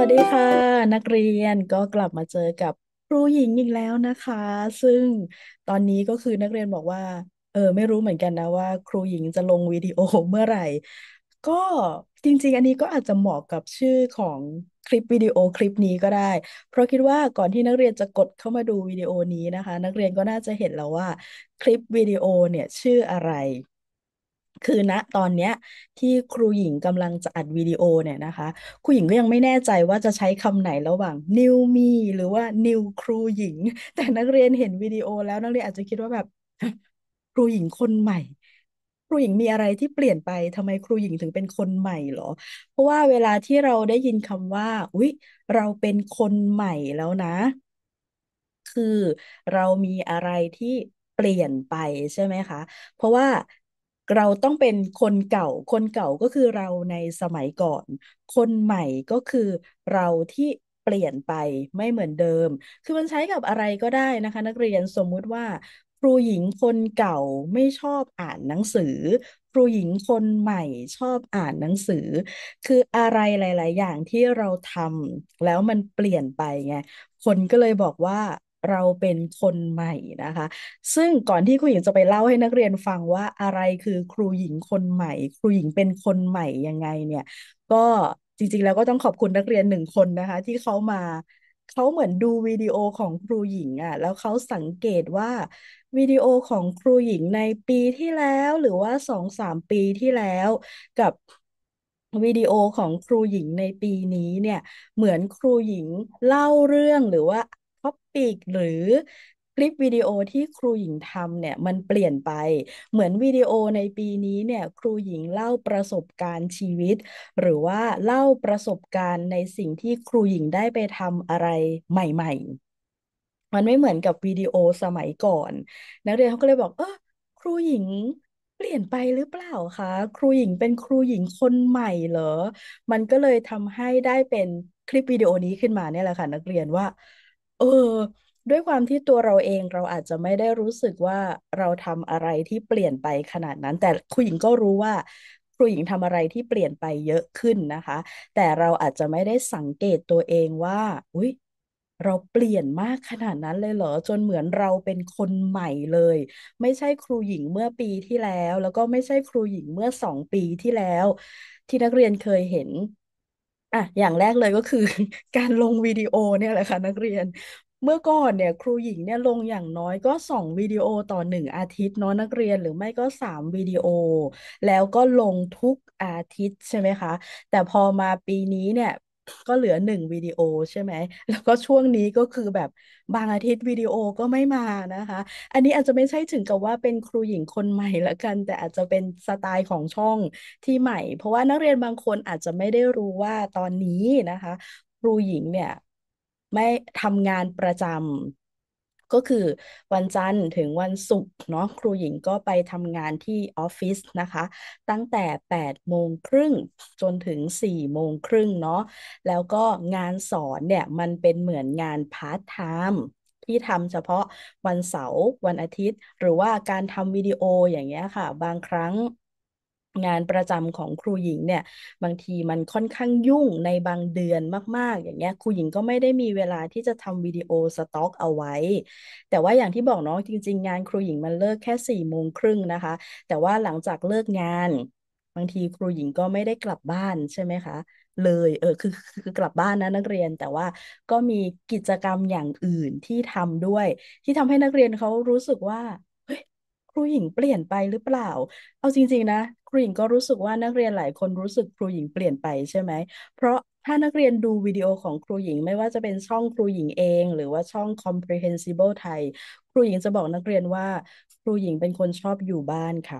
วัสดีค่ะนักเรียนก็กลับมาเจอกับครูหญิงอีกแล้วนะคะ ซึ่งตอนนี้ก็คือนักเรียนบอกว่าเออไม่รู้เหมือนกันนะว่า ครูหญิงจะลงวิดีโอเมื่อไหร่ ก็จริงๆ อันนี้ก็อาจจะเหมาะกับชื่อของคลิปวิดีโอคลิปนี้ก็ได้ เพราะคิดว่าก่อนที่นักเรียนจะกดเข้ามาดูวิดีโอนี้นะคะ นักเรียนก็น่าจะเห็นแล้วว่าคลิปวิดีโอเนี่ยชื่ออะไรคือณตอนเนี้ยที่ครูหญิงกำลังจะอัดวิดีโอเนี่ยนะคะ ครูหญิงก็ยังไม่แน่ใจว่าจะใช้คำไหนระหว่าง new me หรือว่า new ครูหญิง แต่นักเรียนเห็นวิดีโอ แล้วนักเรียนอาจจะคิดว่าแบบ ครูหญิงคนใหม่ ครูหญิงมีอะไรที่เปลี่ยนไปทำไมครูหญิงถึงเป็นคนใหม่หรอ เพราะว่าเวลาที่เราได้ยินคำว่า อุ๊ยเราเป็นคนใหม่แล้วนะ คือเรามีอะไรที่เปลี่ยนไปใช่ไหมคะ เพราะว่าเราต้องเป็นคนเก่า คนเก่าก็คือเราในสมัยก่อน คนใหม่ก็คือเราที่เปลี่ยนไปไม่เหมือนเดิม คือมันใช้กับอะไรก็ได้นะคะ นักเรียนสมมุติว่า ครูหญิงคนเก่าไม่ชอบอ่านหนังสือครูหญิงคนใหม่ชอบอ่านหนังสือ คืออะไรหลาย ๆ อย่างที่เราทำแล้วมันเปลี่ยนไปไงคนก็เลยบอกว่าเราเป็นคนใหม่นะคะ ซึ่งก่อนที่ครูหญิงจะไปเล่าให้นักเรียนฟังว่าอะไรคือครูหญิงคนใหม่ ครูหญิงเป็นคนใหม่ยังไงเนี่ย ก็จริงๆ แล้วก็ต้องขอบคุณนักเรียนหนึ่งคนนะคะ ที่เขามาเขาเหมือนดูวิดีโอของครูหญิงอ่ะแล้วเขาสังเกตว่าวิดีโอของครูหญิงในปีที่แล้ว หรือว่าสองสามปีที่แล้วกับวิดีโอของครูหญิงในปีนี้เนี่ย เหมือนครูหญิงเล่าเรื่องหรือว่าท็อปปิกหรือคลิปวิดีโอที่ครูหญิงทำเนี่ยมันเปลี่ยนไปเหมือนวิดีโอในปีนี้เนี่ย ครูหญิงเล่าประสบการณ์ชีวิต หรือว่าเล่าประสบการณ์ในสิ่งที่ครูหญิงได้ไปทำอะไรใหม่ๆ มันไม่เหมือนกับวิดีโอสมัยก่อน นักเรียนเขาก็เลยบอกเออครูหญิงเปลี่ยนไปหรือเปล่าคะครูหญิงเป็นครูหญิงคนใหม่เหรอมันก็เลยทำให้ได้เป็นคลิปวิดีโอนี้ขึ้นมาเนี่ยแหละค่ะนักเรียนว่าเออด้วยความที่ตัวเราเองเราอาจจะไม่ได้รู้สึกว่าเราทำอะไรที่เปลี่ยนไปขนาดนั้น แต่ครูหญิงก็รู้ว่า ครูหญิงทำอะไรที่เปลี่ยนไปเยอะขึ้นนะคะ แต่เราอาจจะไม่ได้สังเกตตัวเองว่าอุ๊ยเราเปลี่ยนมากขนาดนั้นเลยเหรอ จนเหมือนเราเป็นคนใหม่เลย ไม่ใช่ครูหญิงเมื่อปีที่แล้ว แล้วก็ไม่ใช่ครูหญิงเมื่อสองปีที่แล้ว ที่นักเรียนเคยเห็นอ่ะ อย่างแรกเลยก็คือการลงวิดีโอเนี่ยแหละค่ะนักเรียน เมื่อก่อนเนี่ยครูหญิงเนี่ยลงอย่างน้อยก็สองวิดีโอต่อหนึ่งอาทิตย์เนาะนักเรียน หรือไม่ก็สามวิดีโอแล้วก็ลงทุกอาทิตย์ใช่ไหมคะ แต่พอมาปีนี้เนี่ยก็เหลือหนึ่งวิดีโอใช่ไหม แล้วก็ช่วงนี้ก็คือแบบบางอาทิตย์วิดีโอก็ไม่มานะคะอันนี้อาจจะไม่ใช่ถึงกับว่าเป็นครูหญิงคนใหม่ละกันแต่อาจจะเป็นสไตล์ของช่องที่ใหม่เพราะว่านักเรียนบางคนอาจจะไม่ได้รู้ว่าตอนนี้นะคะ ครูหญิงเนี่ย ไม่ทำงานประจำก็คือวันจันทร์ถึงวันศุกร์เนาะครูหญิงก็ไปทำงานที่ออฟฟิศนะคะ ตั้งแต่ 8 โมงครึ่งจนถึง 4 โมงครึ่งเนาะแล้วก็งานสอนเนี่ยมันเป็นเหมือนงานพาร์ทไทม์ที่ทำเฉพาะวันเสาร์วันอาทิตย์หรือว่าการทำวิดีโออย่างเงี้ยค่ะบางครั้งงานประจำของครูหญิงเนี่ย บางทีมันค่อนข้างยุ่งในบางเดือนมากๆ อย่างเงี้ยครูหญิงก็ไม่ได้มีเวลาที่จะทำวิดีโอสต็อก เอาไว้ แต่ว่าอย่างที่บอกเนาะจริงๆงานครูหญิงมันเลิกแค่สี่โมงครึ่งนะคะ แต่ว่าหลังจากเลิกงาน บางทีครูหญิงก็ไม่ได้กลับบ้านใช่ไหมคะ เลยเออคือคือกลับบ้านนะนักเรียนแต่ว่าก็มีกิจกรรมอย่างอื่นที่ทำด้วย ที่ทำให้นักเรียนเขารู้สึกว่าครูหญิงเปลี่ยนไปหรือเปล่า เอาจริงๆนะครูหญิงก็รู้สึกว่านักเรียนหลายคนรู้สึกครูหญิงเปลี่ยนไปใช่ไหมเพราะถ้านักเรียนดูวิดีโอของครูหญิงไม่ว่าจะเป็นช่องครูหญิงเอง หรือว่าช่อง comprehensible ไทยครูหญิงจะบอกนักเรียนว่าครูหญิงเป็นคนชอบอยู่บ้านค่ะ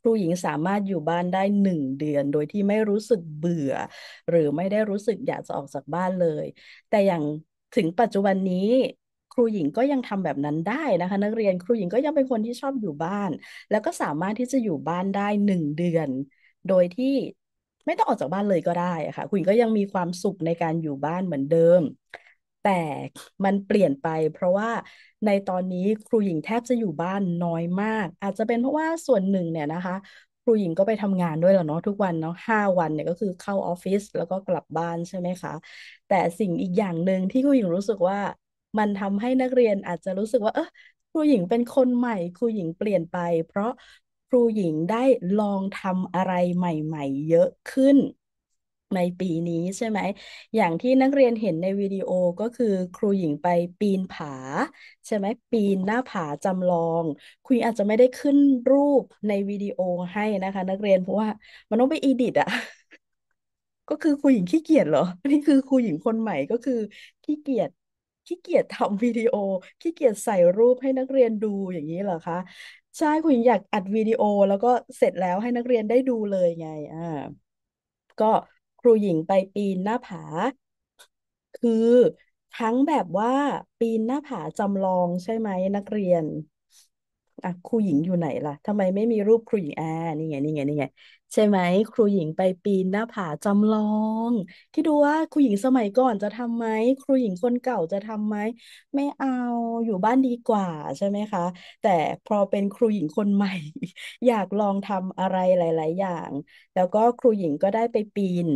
ครูหญิงสามารถอยู่บ้านได้หนึ่งเดือน โดยที่ไม่รู้สึกเบื่อ หรือไม่ได้รู้สึกอยากจะออกจากบ้านเลย แต่อย่างถึงปัจจุบันนี้ครูหญิงก็ยังทำแบบนั้นได้นะคะ นักเรียนครูหญิงก็ยังเป็นคนที่ชอบอยู่บ้าน แล้วก็สามารถที่จะอยู่บ้านได้หนึ่งเดือน โดยที่ไม่ต้องออกจากบ้านเลยก็ได้ะค่ะคุณก็ยังมีความสุขในการอยู่บ้านเหมือนเดิม แต่มันเปลี่ยนไปเพราะว่าในตอนนี้ครูหญิงแทบจะอยู่บ้านน้อยมาก อาจจะเป็นเพราะว่าส่วนหนึ่งเนี่ยนะคะ ครูหญิงก็ไปทำงานด้วยแล้วเนาะทุกวันเนาะห้าวันเนี่ยก็คือเข้าออฟฟิศแล้วก็กลับบ้านใช่ไหมคะแต่สิ่งอีกอย่างหนึ่งที่ครูหญิงรู้สึกว่ามันทำให้นักเรียนอาจจะรู้สึกว่าเออครูหญิงเป็นคนใหม่ ครูหญิงเปลี่ยนไป เพราะครูหญิงได้ลองทำอะไรใหม่ ๆ เยอะขึ้น ในปีนี้ใช่ไหม อย่างที่นักเรียนเห็นในวิดีโอก็คือครูหญิงไปปีนผา ใช่ไหมปีนหน้าผาจำลอง ครูอาจจะไม่ได้ขึ้นรูปในวิดีโอให้นะคะ นักเรียนเพราะว่ามันต้องไปอีดิตอะก็คือครูหญิงขี้เกียจเหรอนี่คือ ครูหญิงคนใหม่ก็คือขี้เกียจขี้เกียจทำวิดีโอขี้เกียจใส่รูปให้นักเรียนดูอย่างนี้เหรอคะใช่คุณหญิงอยากอัดวิดีโอแล้วก็เสร็จแล้วให้นักเรียนได้ดูเลยไงอ่า ก็ครูหญิงไปปีนหน้าผา คือทั้งแบบว่าปีนหน้าผาจำลองใช่ไหมนักเรียนอ่ะครูหญิงอยู่ไหนล่ะทำไมไม่มีรูปครูหญิงอ่านี่ไงนี่ไงนี่ไงใช่ไหมครูหญิงไปปีนหน้าผาจำลองคิดดูว่าครูหญิงสมัยก่อนจะทำไหมครูหญิงคนเก่าจะทำไหมไม่เอาอยู่บ้านดีกว่าใช่ไหมคะ แต่พอเป็นครูหญิงคนใหม่ อยากลองทำอะไรหลาย ๆ อย่าง แล้วก็ครูหญิงก็ได้ไปปีน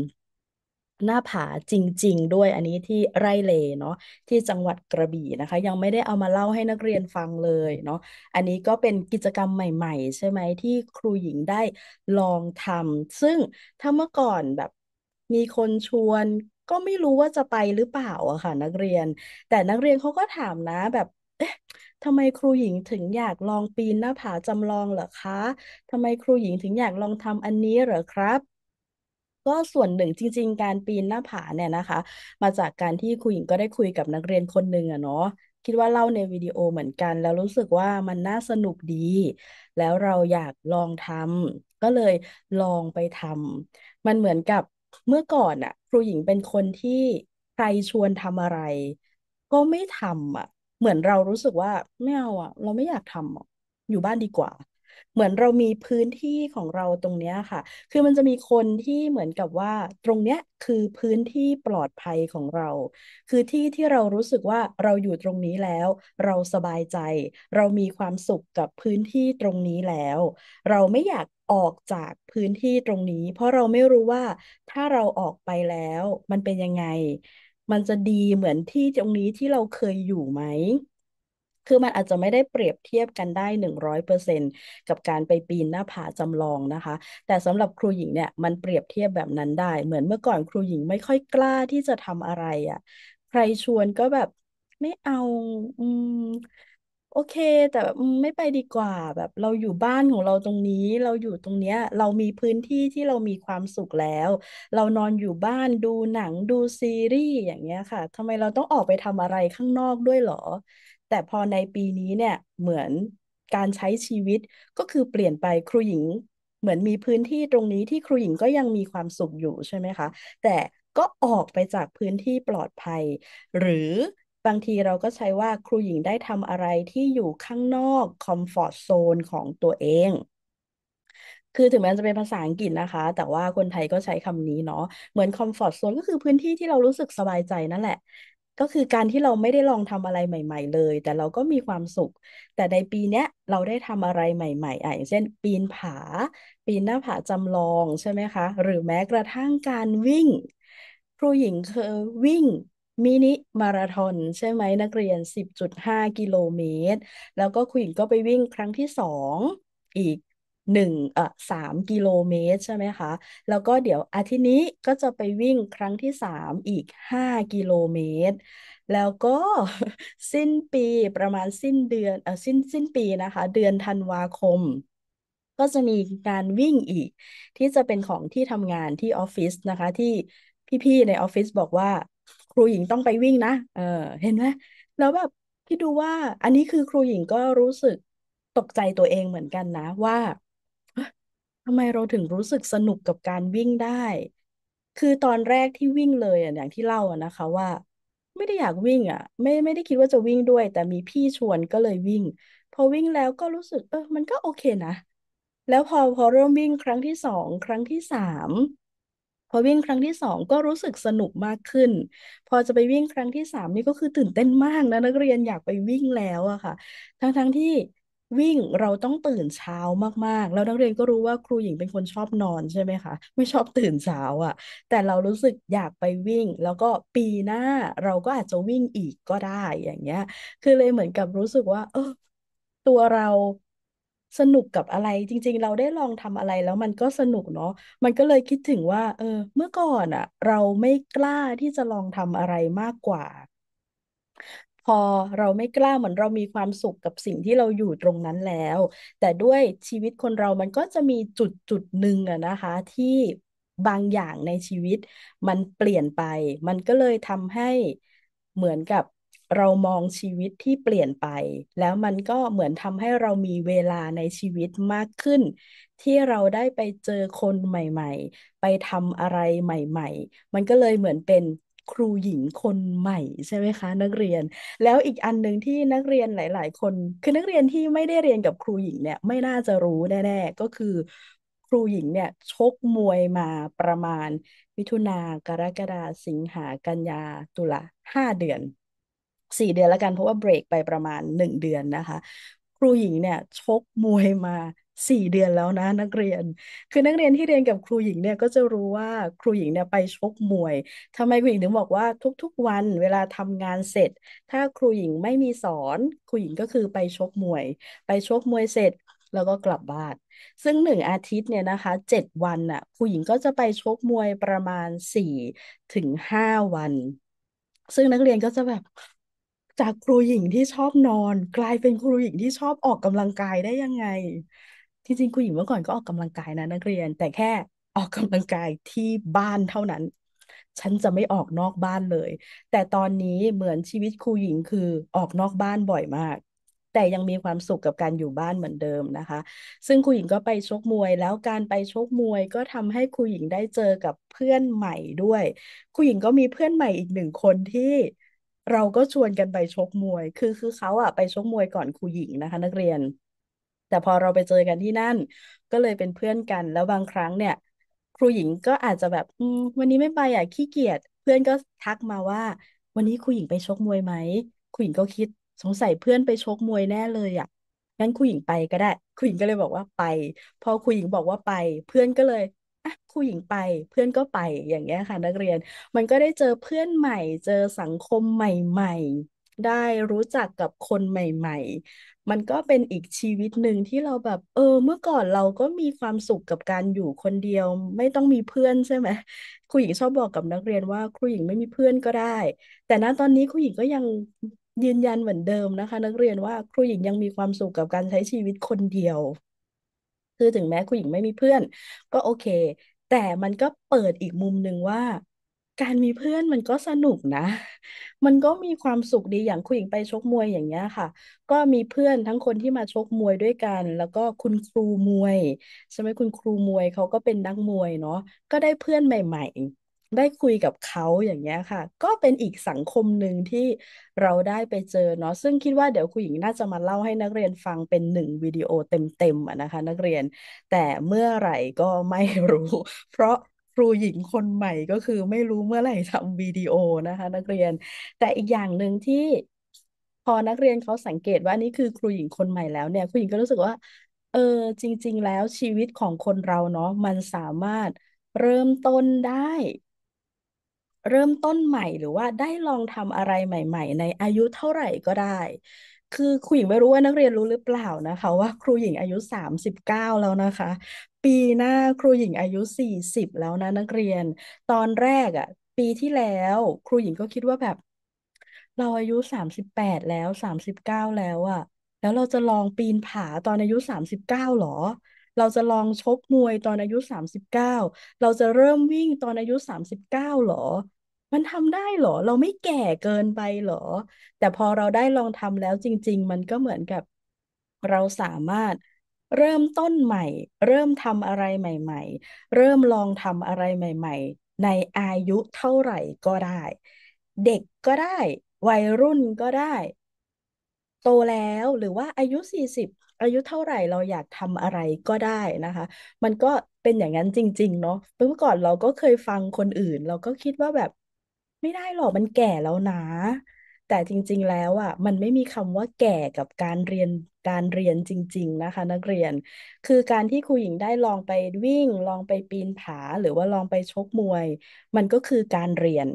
หน้าผาจริงๆ ด้วยอันนี้ที่ไร่เลเนาะที่จังหวัดกระบี่นะคะ ยังไม่ได้เอามาเล่าให้นักเรียนฟังเลยเนาะอันนี้ก็เป็นกิจกรรมใหม่ ๆ ใช่ไหมที่ครูหญิงได้ลองทำซึ่งถ้าเมื่อก่อนแบบ มีคนชวน ก็ไม่รู้ว่าจะไปหรือเปล่าอะค่ะ นักเรียน แต่นักเรียนเขาก็ถามนะแบบ เอ๊ะทำไมครูหญิงถึงอยากลองปีนหน้าผาจำลองเหรอคะทำไมครูหญิงถึงอยากลองทำอันนี้เหรอครับก็ส่วนหนึ่งจริงๆ การปีนหน้าผาเนี่ยนะคะ มาจากการที่ครูหญิงก็ได้คุยกับนักเรียนคนหนึ่งอะเนาะคิดว่าเล่าในวิดีโอเหมือนกัน แล้วรู้สึกว่ามันน่าสนุกดีแล้วเราอยากลองทำก็เลยลองไปทำมันเหมือนกับเมื่อก่อนอะครูหญิงเป็นคนที่ใครชวนทำอะไร ก็ไม่ทำอะเหมือนเรารู้สึกว่า ไม่เอาอะเราไม่อยากทำอะอยู่บ้านดีกว่าเหมือนเรามีพื้นที่ของเราตรงเนี้ยค่ะ คือมันจะมีคนที่เหมือนกับว่าตรงเนี้ยคือพื้นที่ปลอดภัยของเรา คือที่ที่เรารู้สึกว่าเราอยู่ตรงนี้แล้ว เราสบายใจ เรามีความสุขกับพื้นที่ตรงนี้แล้ว เราไม่อยากออกจากพื้นที่ตรงนี้ เพราะเราไม่รู้ว่าถ้าเราออกไปแล้ว มันเป็นยังไง มันจะดีเหมือนที่ตรงนี้ที่เราเคยอยู่ไหมคือมันอาจจะไม่ได้เปรียบเทียบกันได้หนึ่งร้อยเปอร์เซ็นต์กับการไปปีนหน้าผาจำลองนะคะ แต่สำหรับครูหญิงเนี่ยมันเปรียบเทียบแบบนั้นได้ เหมือนเมื่อก่อนครูหญิงไม่ค่อยกล้าที่จะทำอะไรอะ่ะ ใครชวนก็แบบไม่เอา อืมโอเค แต่ไม่ไปดีกว่าแบบ เราอยู่บ้านของเราตรงนี้เราอยู่ตรงเนี้ย เรามีพื้นที่ที่เรามีความสุขแล้ว เรานอนอยู่บ้านดูหนังดูซีรีส์อย่างเงี้ยค่ะทำไมเราต้องออกไปทำอะไรข้างนอกด้วยหรอแต่พอในปีนี้เนี่ยเหมือนการใช้ชีวิตก็คือเปลี่ยนไปครูหญิง เหมือนมีพื้นที่ตรงนี้ที่ครูหญิงก็ยังมีความสุขอยู่ใช่ไหมคะ แต่ก็ออกไปจากพื้นที่ปลอดภัย หรือบางทีเราก็ใช้ว่าครูหญิงได้ทำอะไรที่อยู่ข้างนอกคอมฟอร์ทโซนของตัวเอง คือถึงแม้จะเป็นภาษาอังกฤษนะคะ แต่ว่าคนไทยก็ใช้คำนี้เนาะเหมือนคอมฟอร์ทโซนก็คือพื้นที่ที่เรารู้สึกสบายใจนั่นแหละก็คือการที่เราไม่ได้ลองทำอะไรใหม่ๆเลย แต่เราก็มีความสุข แต่ในปีเนี้ยเราได้ทำอะไรใหม่ๆอ่ะอย่างเช่นปีนผา ปีนหน้าผาจำลองใช่ไหมคะ หรือแม้กระทั่งการวิ่ง ครูหญิงเคยวิ่งมินิมาราธอนใช่ไหมนักเรียน 10.5 กิโลเมตรแล้วก็ครูหญิงก็ไปวิ่งครั้งที่สองอีกหนึ่งเอ่อสามกิโลเมตร ใช่ไหมคะแล้วก็เดี๋ยวอาทิตย์นี้ก็จะไปวิ่งครั้งที่สามอีกห้ากิโลเมตร แล้วก็สิ้นปีประมาณสิ้นเดือนเออสิ้นสิ้นปีนะคะ เดือนธันวาคม ก็จะมีการวิ่งอีก ที่จะเป็นของที่ทำงานที่ออฟฟิศนะคะ ที่พี่ๆในออฟฟิศบอกว่า ครูหญิงต้องไปวิ่งนะเออ เห็นไหมแล้วแบบพี่ดูว่าอันนี้คือครูหญิงก็รู้สึกตกใจตัวเองเหมือนกันนะว่าทำไมเราถึงรู้สึกสนุกกับการวิ่งได้ คือตอนแรกที่วิ่งเลยอ่ะอย่างที่เล่าอ่ะนะคะว่า ไม่ได้อยากวิ่งอ่ะไม่ไม่ได้คิดว่าจะวิ่งด้วย แต่มีพี่ชวนก็เลยวิ่ง พอวิ่งแล้วก็รู้สึก เออมันก็โอเคนะ แล้วพอพอเริ่มวิ่งครั้งที่สองครั้งที่สาม พอวิ่งครั้งที่สองก็รู้สึกสนุกมากขึ้น พอจะไปวิ่งครั้งที่สามนี่ก็คือตื่นเต้นมากนะนักเรียนอยากไปวิ่งแล้วอะค่ะทั้งๆที่วิ่งเราต้องตื่นเช้ามากๆ แล้วนักเรียนก็รู้ว่าครูหญิงเป็นคนชอบนอนใช่ไหมคะ ไม่ชอบตื่นเช้าอะ่ะ แต่เรารู้สึกอยากไปวิ่งแล้วก็ปีหน้า เราก็อาจจะวิ่งอีกก็ได้อย่างเงี้ย คือเลยเหมือนกับรู้สึกว่า เออ ตัวเราสนุกกับอะไร จริง ๆ เราได้ลองทำอะไรแล้วมันก็สนุกเนาะมันก็เลยคิดถึงว่า เออ เมื่อก่อนอะ่ะ เราไม่กล้าที่จะลองทำอะไรมากกว่าพอเราไม่กล้าเหมือนเรามีความสุขกับสิ่งที่เราอยู่ตรงนั้นแล้ว แต่ด้วยชีวิตคนเรามันก็จะมีจุดจุดหนึ่งอะนะคะ ที่บางอย่างในชีวิตมันเปลี่ยนไป มันก็เลยทำให้เหมือนกับเรามองชีวิตที่เปลี่ยนไป แล้วมันก็เหมือนทำให้เรามีเวลาในชีวิตมากขึ้น ที่เราได้ไปเจอคนใหม่ๆ ไปทำอะไรใหม่ๆ มันก็เลยเหมือนเป็นครูหญิงคนใหม่ใช่ไหมคะนักเรียน แล้วอีกอันหนึ่งที่นักเรียนหลาย ๆ คน คือนักเรียนที่ไม่ได้เรียนกับครูหญิงเนี่ย ไม่น่าจะรู้แน่ๆก็คือ ครูหญิงเนี่ย ชกมวยมาประมาณมิถุนากรกฎาสิงหากันยาตุลาห้าเดือนสี่เดือนละกันเพราะว่าเบรกไปประมาณหนึ่งเดือนนะคะ ครูหญิงเนี่ย ชกมวยมาสี่เดือนแล้วนะนักเรียน คือนักเรียนที่เรียนกับครูหญิงเนี่ยก็จะรู้ว่าครูหญิงเนี่ยไปชกมวย ทำไมครูหญิงถึงบอกว่าทุกๆวัน เวลาทำงานเสร็จ ถ้าครูหญิงไม่มีสอน ครูหญิงก็คือไปชกมวย ไปชกมวยเสร็จแล้วก็กลับบ้าน ซึ่งหนึ่งอาทิตย์เนี่ยนะคะเจ็ดวันน่ะครูหญิงก็จะไปชกมวยประมาณสี่ถึงห้าวัน ซึ่งนักเรียนก็จะแบบจากครูหญิงที่ชอบนอน กลายเป็นครูหญิงที่ชอบออกกำลังกายได้ยังไงที่จริงคุณหญิงเมื่อก่อนก็ออกกำลังกายนะนักเรียน แต่แค่ออกกำลังกายที่บ้านเท่านั้น ฉันจะไม่ออกนอกบ้านเลย แต่ตอนนี้เหมือนชีวิตครูหญิงคือออกนอกบ้านบ่อยมาก แต่ยังมีความสุขกับการอยู่บ้านเหมือนเดิมนะคะ ซึ่งครูหญิงก็ไปชกมวยแล้วการไปชกมวยก็ทำให้ครูหญิงได้เจอกับเพื่อนใหม่ด้วยครูหญิงก็มีเพื่อนใหม่อีกหนึ่งคนที่เราก็ชวนกันไปชกมวย คือคือเขาอะไปชกมวยก่อนครูหญิงนะคะ นักเรียนแต่พอเราไปเจอกันที่นั่นก็เลยเป็นเพื่อนกัน แล้วบางครั้งเนี่ยครูหญิงก็อาจจะแบบวันนี้ไม่ไปอ่ะขี้เกียจเพื่อนก็ทักมาว่าวันนี้ครูหญิงไปชกมวยไหมครูหญิงก็คิดสงสัยเพื่อนไปชกมวยแน่เลยอ่ะงั้นครูหญิงไปก็ได้ครูหญิงก็เลยบอกว่าไป พอครูหญิงบอกว่าไป เพื่อนก็เลยอ่ะครูหญิงไป เพื่อนก็ไปอย่างเงี้ยค่ะนักเรียน มันก็ได้เจอเพื่อนใหม่เจอสังคมใหม่ ๆ ได้รู้จักกับคนใหม่ ๆมันก็เป็นอีกชีวิตหนึ่งที่เราแบบ เออ เมื่อก่อนเราก็มีความสุขกับการอยู่คนเดียว ไม่ต้องมีเพื่อนใช่ไหมครูหญิงชอบบอกกับนักเรียนว่าครูหญิงไม่มีเพื่อนก็ได้ แต่ณตอนนี้ครูหญิงก็ยังยืนยันเหมือนเดิมนะคะ นักเรียนว่าครูหญิงยังมีความสุขกับการใช้ชีวิตคนเดียว คือถึงแม้ครูหญิงไม่มีเพื่อน ก็โอเค แต่มันก็เปิดอีกมุมหนึ่งว่าการมีเพื่อนมันก็สนุกนะ มันก็มีความสุขดีอย่างคุณหญิงไปชกมวยอย่างเงี้ยค่ะ ก็มีเพื่อนทั้งคนที่มา ชกมวยด้วยกัน แล้วก็คุณครูมวยใช่ไหมคุณครูมวยเขาก็เป็นนักมวยเนาะ ก็ได้เพื่อนใหม่ ๆ ได้คุยกับเขาอย่างเงี้ยค่ะ ก็เป็นอีกสังคมหนึ่งที่เราได้ไปเจอเนาะ ซึ่งคิดว่าเดี๋ยวคุณหญิงน่าจะมาเล่าให้นักเรียนฟังเป็นหนึ่งวิดีโอเต็มๆอะนะคะ นักเรียน แต่เมื่อไหร่ก็ไม่รู้ เพราะครูหญิงคนใหม่ก็คือไม่รู้เมื่อไหร่ทำวิดีโอนะคะ นักเรียน แต่อีกอย่างหนึ่งที่พอนักเรียนเขาสังเกตว่านี่คือครูหญิงคนใหม่แล้วเนี่ยครูหญิงก็รู้สึกว่า เออจริง ๆ แล้วชีวิตของคนเราเนาะมันสามารถเริ่มต้นได้ เริ่มต้นใหม่หรือว่าได้ลองทำอะไรใหม่ ๆ ในอายุเท่าไหร่ก็ได้คือครูหญิงไม่รู้ว่านักเรียนรู้หรือเปล่านะคะ ว่า ครูหญิงอายุสามสิบเก้าแล้วนะคะ ปีหน้าครูหญิงอายุสี่สิบแล้วนะ นักเรียน ตอนแรกอ่ะ ปีที่แล้ว ครูหญิงก็คิดว่าแบบ เราอายุสามสิบแปดแล้วสามสิบเก้าแล้วอ่ะ แล้วเราจะลองปีนผาตอนอายุสามสิบเก้าหรอเราจะลองชกมวยตอนอายุสามสิบเก้าเราจะเริ่มวิ่งตอนอายุสามสิบเก้าหรอมันทำได้เหรอ เราไม่แก่เกินไปเหรอ แต่พอเราได้ลองทำแล้วจริง ๆ มันก็เหมือนกับเราสามารถเริ่มต้นใหม่ เริ่มทำอะไรใหม่ ๆ เริ่มลองทำอะไรใหม่ ๆ ในอายุเท่าไหร่ก็ได้ เด็กก็ได้ วัยรุ่นก็ได้ โตแล้วหรือว่าอายุสี่สิบอายุเท่าไหร่เราอยากทำอะไรก็ได้นะคะ มันก็เป็นอย่างนั้นจริงๆเนาะเมื่อก่อนเราก็เคยฟังคนอื่น เราก็คิดว่าแบบไม่ได้หรอกมันแก่แล้วนะ แต่จริงๆแล้วอ่ะมันไม่มีคำว่าแก่กับการเรียนการเรียนจริงๆนะคะ นักเรียนคือการที่ครูหญิงได้ลองไปวิ่ง ลองไปปีนผาหรือว่าลองไปชกมวย มันก็คือการเรียน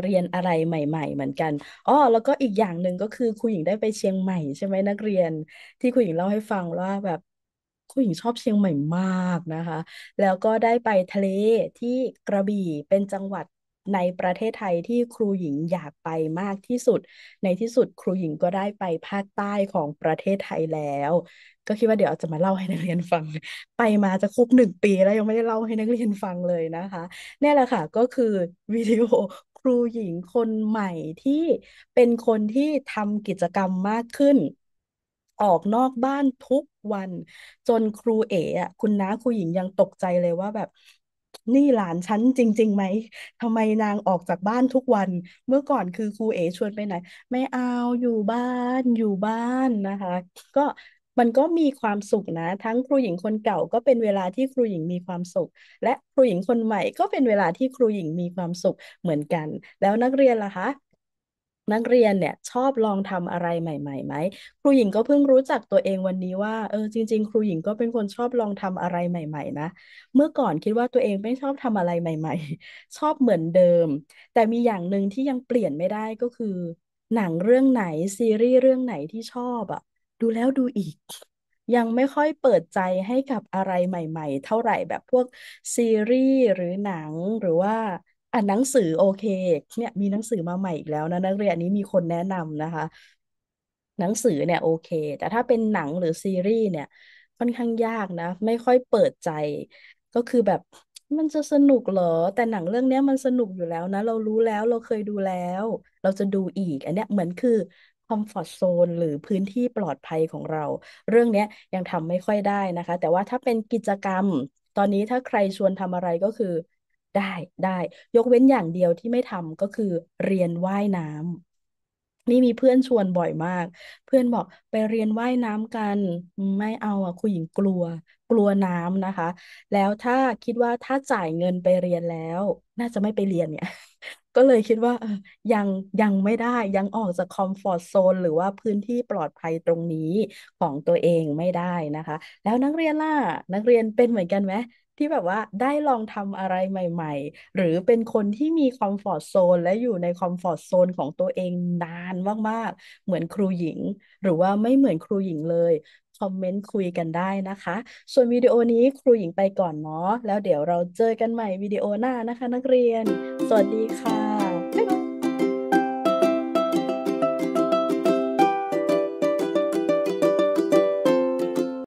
เรียนอะไรใหม่ๆเหมือนกันอ๋อแล้วก็อีกอย่างหนึ่งก็คือครูหญิงได้ไปเชียงใหม่ใช่ไหมนักเรียน ที่ครูหญิงเล่าให้ฟังว่าแบบครูหญิงชอบเชียงใหม่มากนะคะ แล้วก็ได้ไปทะเลที่กระบี่เป็นจังหวัดในประเทศไทยที่ครูหญิงอยากไปมากที่สุด ในที่สุดครูหญิงก็ได้ไปภาคใต้ของประเทศไทยแล้ว ก็คิดว่าเดี๋ยวจะมาเล่าให้นักเรียนฟัง ไปมาจะครบหนึ่งปีแล้วยังไม่ได้เล่าให้นักเรียนฟังเลยนะคะนี่แหละค่ะก็คือวิดีโอครูหญิงคนใหม่ที่เป็นคนที่ทำกิจกรรมมากขึ้น ออกนอกบ้านทุกวัน จนครูเอ๋อคุณน้าครูหญิงยังตกใจเลยว่าแบบนี่หลานฉันจริงๆไหม ทำไมนางออกจากบ้านทุกวัน เมื่อก่อนคือครูเอชวนไปไหน ไม่เอาอยู่บ้านอยู่บ้านนะคะ ก็มันก็มีความสุขนะ ทั้งครูหญิงคนเก่าก็เป็นเวลาที่ครูหญิงมีความสุข และครูหญิงคนใหม่ก็เป็นเวลาที่ครูหญิงมีความสุขเหมือนกัน แล้วนักเรียนล่ะคะนักเรียนเนี่ย ชอบลองทำอะไรใหม่ๆไหม ครูหญิงก็เพิ่งรู้จักตัวเองวันนี้ว่าเออจริงๆ ครูหญิงก็เป็นคนชอบลองทำอะไรใหม่ ๆ นะ เมื่อก่อนคิดว่าตัวเองไม่ชอบทำอะไรใหม่ ๆ ชอบเหมือนเดิม แต่มีอย่างหนึ่งที่ยังเปลี่ยนไม่ได้ก็คือ หนังเรื่องไหน ซีรีส์เรื่องไหนที่ชอบอ่ะดูแล้วดูอีก ยังไม่ค่อยเปิดใจให้กับอะไรใหม่ ๆ เท่าไหร่แบบพวกซีรีส์หรือหนังหรือว่าอ่านหนังสือโอเคเนี่ยมีหนังสือมาใหม่อีกแล้วนะนักเรียนนี้มีคนแนะนำนะคะ หนังสือเนี่ยโอเค แต่ถ้าเป็นหนังหรือซีรีส์เนี่ยค่อนข้างยากนะ ไม่ค่อยเปิดใจ ก็คือแบบมันจะสนุกเหรอ แต่หนังเรื่องเนี้ยมันสนุกอยู่แล้วนะเรารู้แล้วเราเคยดูแล้ว เราจะดูอีก อันเนี้ยเหมือนคือคอมฟอร์ตโซนหรือพื้นที่ปลอดภัยของเรา เรื่องเนี้ยยังทำไม่ค่อยได้นะคะ แต่ว่าถ้าเป็นกิจกรรม ตอนนี้ถ้าใครชวนทำอะไรก็คือได้ได้ยกเว้นอย่างเดียวที่ไม่ทำก็คือ เรียนว่ายน้ำนี่มีเพื่อนชวนบ่อยมาก เพื่อนบอกไปเรียนว่ายน้ำกันไม่เอาอ่ะคุณหญิงกลัว กลัวน้ำนะคะ แล้วถ้าคิดว่าถ้าจ่ายเงินไปเรียนแล้ว น่าจะไม่ไปเรียนเนี่ย ก็เลยคิดว่าอยังยังไม่ได้ ยังออกจากคอมฟอร์ทโซน หรือว่าพื้นที่ปลอดภัยตรงนี้ของตัวเองไม่ได้นะคะ แล้วนักเรียนล่ะนักเรียนเป็นเหมือนกันไหมที่แบบว่าได้ลองทำอะไรใหม่ๆ หรือเป็นคนที่มีคอมฟอร์ตโซนและอยู่ในคอมฟอร์ตโซนของตัวเอง นานมากๆ เหมือนครูหญิง หรือว่าไม่เหมือนครูหญิงเลย คอมเมนต์คุยกันได้นะคะ ส่วนวิดีโอนี้ครูหญิงไปก่อนเนาะแล้วเดี๋ยวเราเจอกันใหม่วิดีโอหน้านะคะนักเรียน สวัสดีค่ะ